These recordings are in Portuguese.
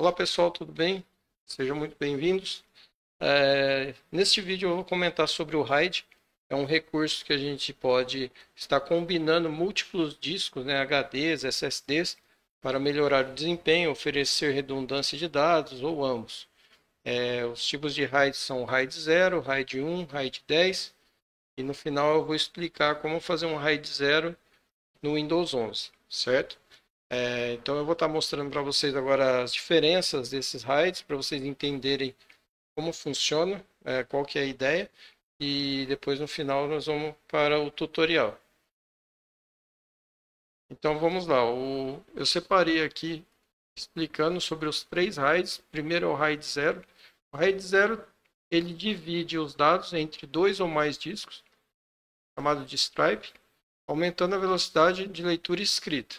Olá pessoal, tudo bem? Sejam muito bem-vindos. É, neste vídeo eu vou comentar sobre o RAID. É um recurso que a gente pode estar combinando múltiplos discos, né, HDs, SSDs, para melhorar o desempenho, oferecer redundância de dados ou ambos. É, os tipos de RAID são RAID 0, RAID 1, RAID 10. E no final eu vou explicar como fazer um RAID 0 no Windows 11, certo? É, então eu vou estar tá mostrando para vocês agora as diferenças desses raids, para vocês entenderem como funciona, é, qual que é a ideia. E depois no final nós vamos para o tutorial. Então vamos lá, o, eu separei aqui explicando sobre os três RAIDs. Primeiro é o RAID 0. O RAID 0 ele divide os dados entre dois ou mais discos, chamado de stripe, aumentando a velocidade de leitura escrita.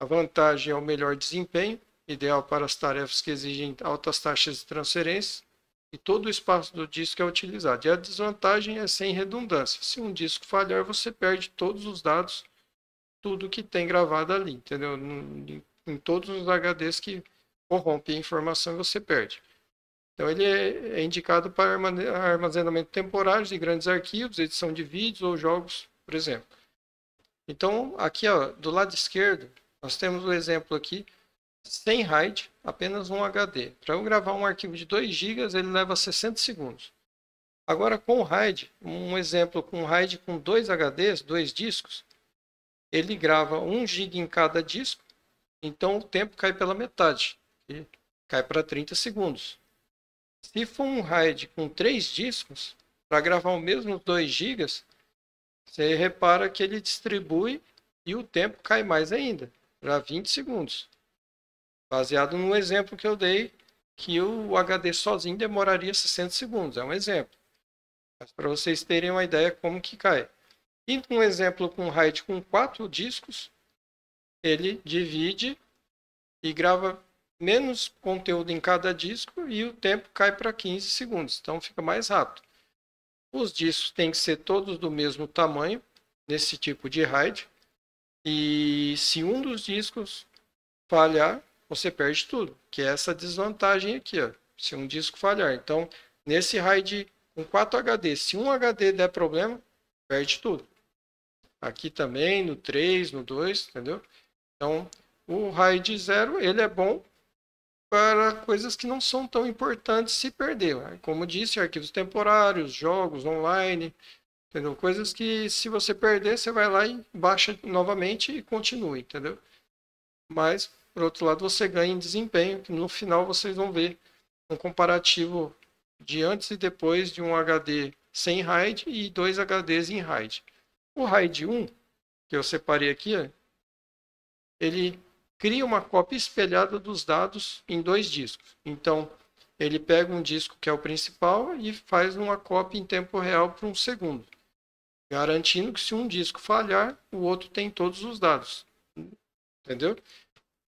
A vantagem é o melhor desempenho, ideal para as tarefas que exigem altas taxas de transferência, e todo o espaço do disco é utilizado. E a desvantagem é sem redundância. Se um disco falhar, você perde todos os dados, tudo que tem gravado ali, entendeu? Em todos os HDs que corrompem a informação, você perde. Então ele é, é indicado para armazenamento temporário de grandes arquivos, edição de vídeos ou jogos, por exemplo. Então aqui ó, do lado esquerdo nós temos o exemplo aqui sem RAID, apenas um HD. Para eu gravar um arquivo de 2 GB, ele leva 60 segundos. Agora, com o RAID, um exemplo com RAID com dois HDs, dois discos, ele grava 1 GB em cada disco, então o tempo cai pela metade, e cai para 30 segundos. Se for um RAID com três discos, para gravar o mesmo 2 GB, você repara que ele distribui e o tempo cai mais ainda para 20 segundos. Baseado no exemplo que eu dei, que o HD sozinho demoraria 60 segundos. É um exemplo. Mas para vocês terem uma ideia como que cai. E um exemplo com RAID com quatro discos, ele divide e grava menos conteúdo em cada disco e o tempo cai para 15 segundos. Então fica mais rápido. Os discos têm que ser todos do mesmo tamanho nesse tipo de RAID. E se um dos discos falhar, você perde tudo, que é essa desvantagem aqui, ó. Se um disco falhar, então nesse RAID com 4 HD, se um HD der problema, perde tudo. Aqui também no 3, no 2, entendeu? Então, o RAID 0, ele é bom para coisas que não são tão importantes se perder. Como disse, arquivos temporários, jogos online, Entendeu? Coisas que se você perder, você vai lá e baixa novamente e continue, entendeu? Mas, por outro lado, você ganha em desempenho, que no final vocês vão ver um comparativo de antes e depois de um HD sem RAID e dois HDs em RAID. O RAID 1, que eu separei aqui, ele cria uma cópia espelhada dos dados em dois discos. Então, ele pega um disco que é o principal e faz uma cópia em tempo real para um segundo. Garantindo que se um disco falhar, o outro tem todos os dados. Entendeu?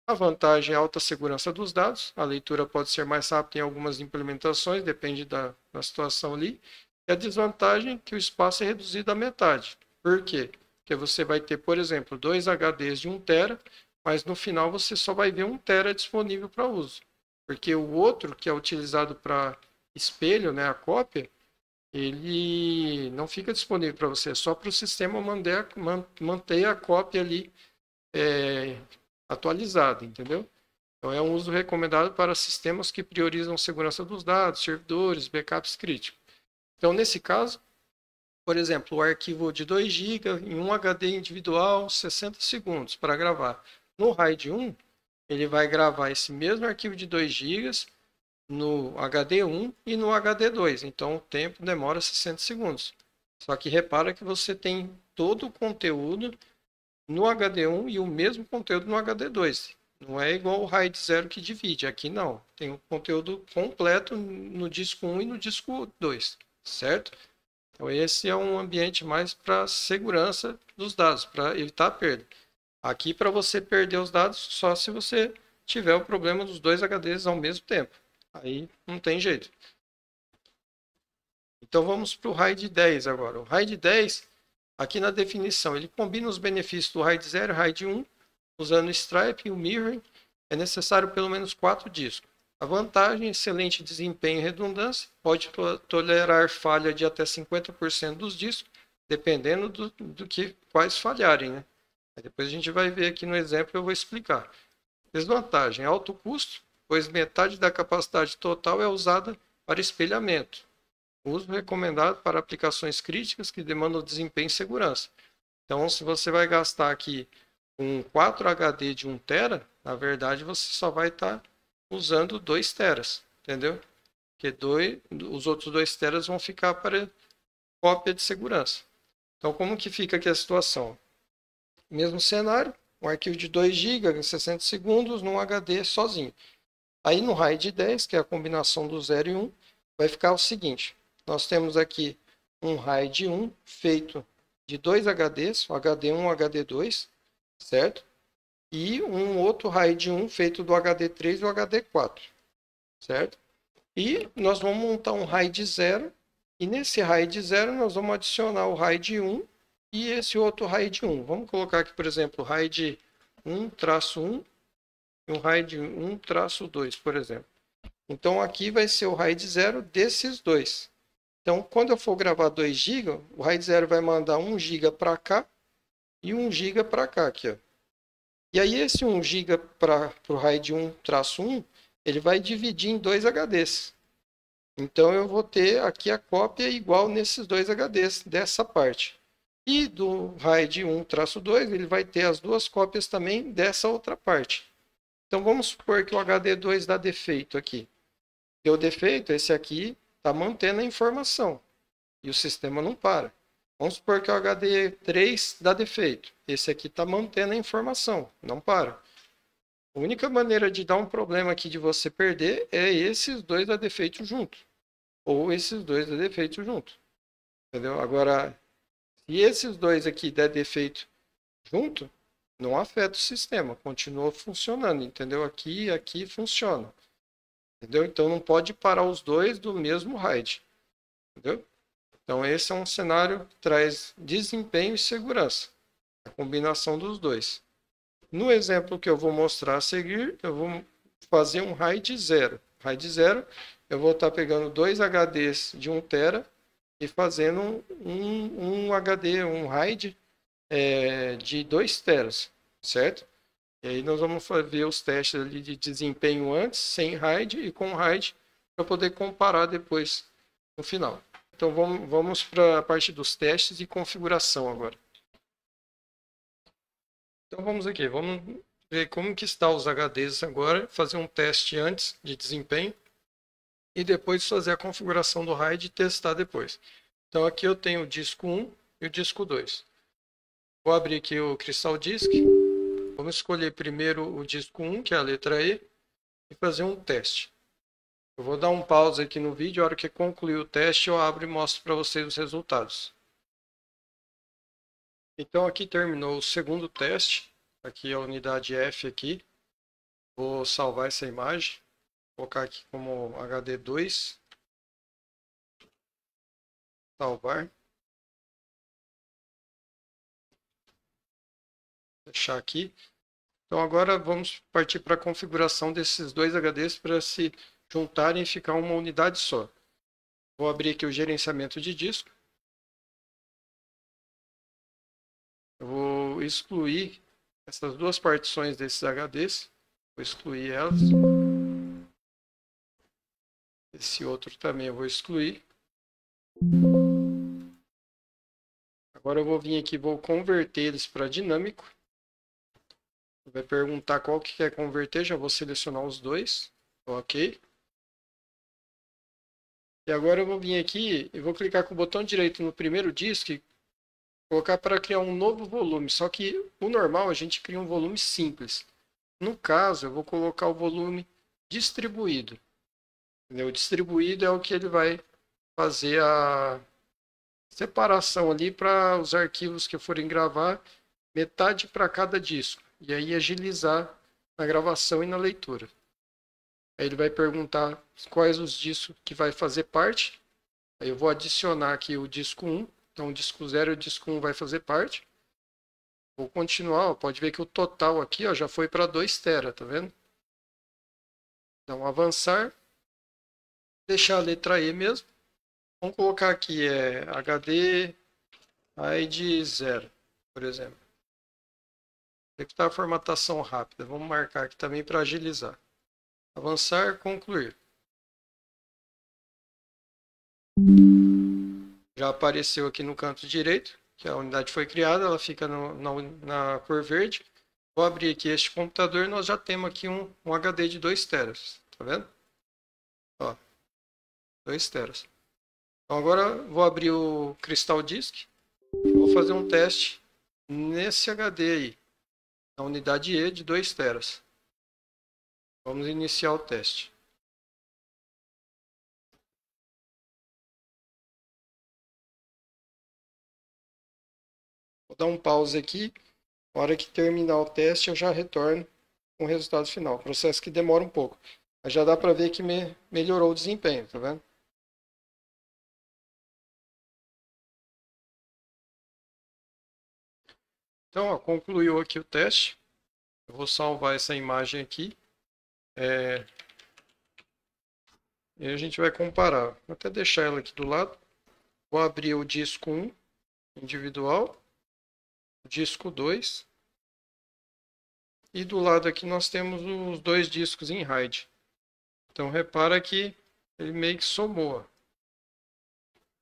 A vantagem é a alta segurança dos dados. A leitura pode ser mais rápida em algumas implementações, depende da, da situação ali. E a desvantagem é que o espaço é reduzido à metade. Por quê? Porque você vai ter, por exemplo, dois HDs de 1 tera, mas no final você só vai ver 1 tera disponível para uso. Porque o outro, que é utilizado para espelho, né, a cópia, ele não fica disponível para você, é só para o sistema manter, manter a cópia ali é, atualizada, entendeu? Então, é um uso recomendado para sistemas que priorizam segurança dos dados, servidores, backups críticos. Então, nesse caso, por exemplo, o arquivo de 2 GB em um HD individual, 60 segundos para gravar. No RAID 1, ele vai gravar esse mesmo arquivo de 2 GB no HD1 e no HD2. Então o tempo demora 60 segundos. Só que repara que você tem todo o conteúdo no HD1 e o mesmo conteúdo no HD2. Não é igual o RAID 0 que divide, aqui não. Tem o conteúdo completo no disco 1 e no disco 2, certo? Então esse é um ambiente mais para segurança dos dados, para evitar a perda. Aqui para você perder os dados só se você tiver o problema dos dois HDs ao mesmo tempo. Aí não tem jeito. Então vamos para o RAID de 10 agora. O RAID de 10, aqui na definição, ele combina os benefícios do RAID 0 e RAID 1, usando o Stripe e o Mirroring. É necessário pelo menos 4 discos. A vantagem, excelente desempenho e redundância, pode tolerar falha de até 50% dos discos, dependendo do, do que quais falharem. Né? depois a gente vai ver aqui no exemplo, eu vou explicar. Desvantagem, alto custo, pois metade da capacidade total é usada para espelhamento. Uso recomendado para aplicações críticas que demandam desempenho e segurança. Então, se você vai gastar aqui um 4 HD de 1 tera, na verdade você só vai estar tá usando 2 teras, entendeu? Porque dois, os outros 2 teras vão ficar para cópia de segurança. Então, como que fica aqui a situação? Mesmo cenário, um arquivo de 2 GB em 60 segundos num HD sozinho. Aí no raio de 10, que é a combinação do 0 e 1, vai ficar o seguinte. Nós temos aqui um raio de 1 feito de dois HDs, o HD1 e o HD2, certo? E um outro raio de 1 feito do HD3 e o HD4, certo? E nós vamos montar um raio de 0, e nesse raio de 0 nós vamos adicionar o raio de 1 e esse outro raio de 1. Vamos colocar aqui, por exemplo, raio de 1, traço 1, e um raio de 1 traço 2, por exemplo. Então aqui vai ser o raio de zero desses dois. Então quando eu for gravar 2 GB, o raio de zero vai mandar 1 GB para cá e 1 GB para cá aqui, ó. E aí esse 1 GB para o raio de 1 traço 1, ele vai dividir em dois HDs. Então eu vou ter aqui a cópia igual nesses dois HDs dessa parte. E do RAID 1 traço 2, ele vai ter as duas cópias também dessa outra parte. Então vamos supor que o HD2 dá defeito aqui. Deu defeito, esse aqui está mantendo a informação e o sistema não para. Vamos supor que o HD3 dá defeito. Esse aqui está mantendo a informação, não para. A única maneira de dar um problema aqui de você perder é esses dois dar defeito junto. Ou esses dois dar defeito junto. Entendeu? Agora, se esses dois aqui der defeito junto, não afeta o sistema, continua funcionando, entendeu? Aqui e aqui funciona. Entendeu? Então não pode parar os dois do mesmo RAID. Entendeu? Então esse é um cenário que traz desempenho e segurança. A combinação dos dois. No exemplo que eu vou mostrar a seguir, eu vou fazer um RAID 0. RAID 0, eu vou estar tá pegando dois HDs de 1 tera e fazendo um, um HD, um RAID é, de 2 teras, certo? E aí nós vamos ver os testes ali de desempenho antes, sem RAID e com RAID, para poder comparar depois no final. Então vamos, vamos para a parte dos testes e configuração agora. Então vamos aqui, vamos ver como que está os HDs agora, fazer um teste antes de desempenho e depois fazer a configuração do RAID e testar depois. Então aqui eu tenho o disco 1 e o disco 2. Vou abrir aqui o Crystal Disk. Vamos escolher primeiro o disco 1, que é a letra E, e fazer um teste. Eu vou dar um pause aqui no vídeo, a hora que concluir o teste eu abro e mostro para vocês os resultados. Então aqui terminou o segundo teste, aqui é a unidade F aqui. Vou salvar essa imagem, Vou colocar aqui como HD2. Salvar. fechar aqui. Então agora vamos partir para a configuração desses dois HDs para se juntarem e ficar uma unidade só. Vou abrir aqui o gerenciamento de disco. Eu vou excluir essas duas partições desses HDs. Vou excluir elas. Esse outro também eu vou excluir. Agora eu vou vir aqui, vou converter eles para dinâmico. Vai perguntar qual que quer converter, já vou selecionar os dois. Ok. E agora eu vou vir aqui e vou clicar com o botão direito no primeiro e colocar para criar um novo volume. Só que o normal a gente cria um volume simples. No caso, eu vou colocar o volume distribuído. O distribuído é o que ele vai fazer a separação ali para os arquivos que forem gravar, metade para cada disco e aí agilizar na gravação e na leitura. Aí ele vai perguntar quais os discos que vai fazer parte. Aí eu vou adicionar aqui o disco 1. Então, o disco 0 e o disco 1 vai fazer parte. Vou continuar. Ó, pode ver que o total aqui ó, já foi para 2 tera, tá vendo? Então, avançar. Deixar a letra E mesmo. Vamos colocar aqui é HD ID 0, por exemplo. Aqui é está a formatação rápida. Vamos marcar aqui também para agilizar. Avançar, concluir. Já apareceu aqui no canto direito que a unidade foi criada, ela fica no, na, na, cor verde. Vou abrir aqui este computador e nós já temos aqui um, um HD de 2 teras. Tá vendo? Ó, 2 teras. Então agora vou abrir o Crystal Disk. Vou fazer um teste nesse HD aí na unidade E é de 2 teras. Vamos iniciar o teste. Vou dar um pause aqui. Na hora que terminar o teste, eu já retorno com o resultado final. Processo que demora um pouco. Mas já dá para ver que me melhorou o desempenho, tá vendo? Então, ó, concluiu aqui o teste. Eu vou salvar essa imagem aqui. É... E a gente vai comparar. Vou até deixar ela aqui do lado. Vou abrir o disco 1 individual, disco 2. E do lado aqui nós temos os dois discos em RAID. Então repara que ele meio que somou. Vou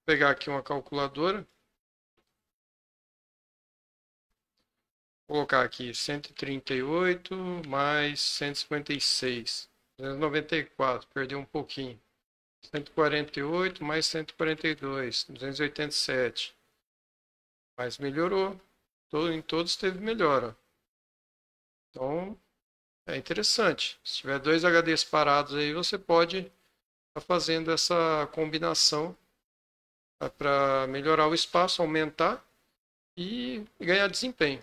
pegar aqui uma calculadora. colocar aqui 138 mais 156, 294, perdeu um pouquinho. 148 mais 142, 287. Mas melhorou. Todo, em todos teve melhora. Então, é interessante. Se tiver dois HDs parados aí, você pode estar tá fazendo essa combinação tá? para melhorar o espaço, aumentar e ganhar desempenho.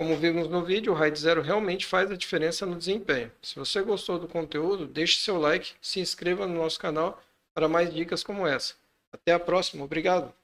Como vimos no vídeo, o RAID 0 realmente faz a diferença no desempenho. Se você gostou do conteúdo, deixe seu like, se inscreva no nosso canal para mais dicas como essa. Até a próxima, obrigado!